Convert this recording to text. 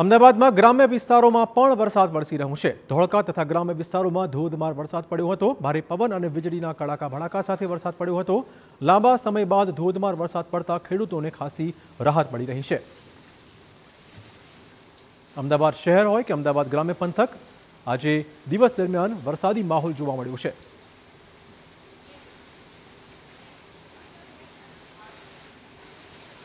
અમદાવાદ માં ગ્રામ્ય વિસ્તારો માં પણ વરસાદ વરસતી રહ્યું છે ધોળકા તથા ગ્રામ્ય વિસ્તારો માં ધોધમાર વરસાદ પડ્યો હતો ભારે પવન અને વીજળી ના કડાકા ભણાકા સાથે વરસાદ પડ્યો હતો લાંબા સમય બાદ ધોધમાર વરસાદ પડતા ખેડૂતો ને ખાસી રાહત પડી રહી છે અમદાવાદ શહેર હોય કે અમદાવાદ ગ્રામ્ય પંથક આજે દિવસ દરમિયાન વરસાદી માહોલ જોવા મળ્યો છે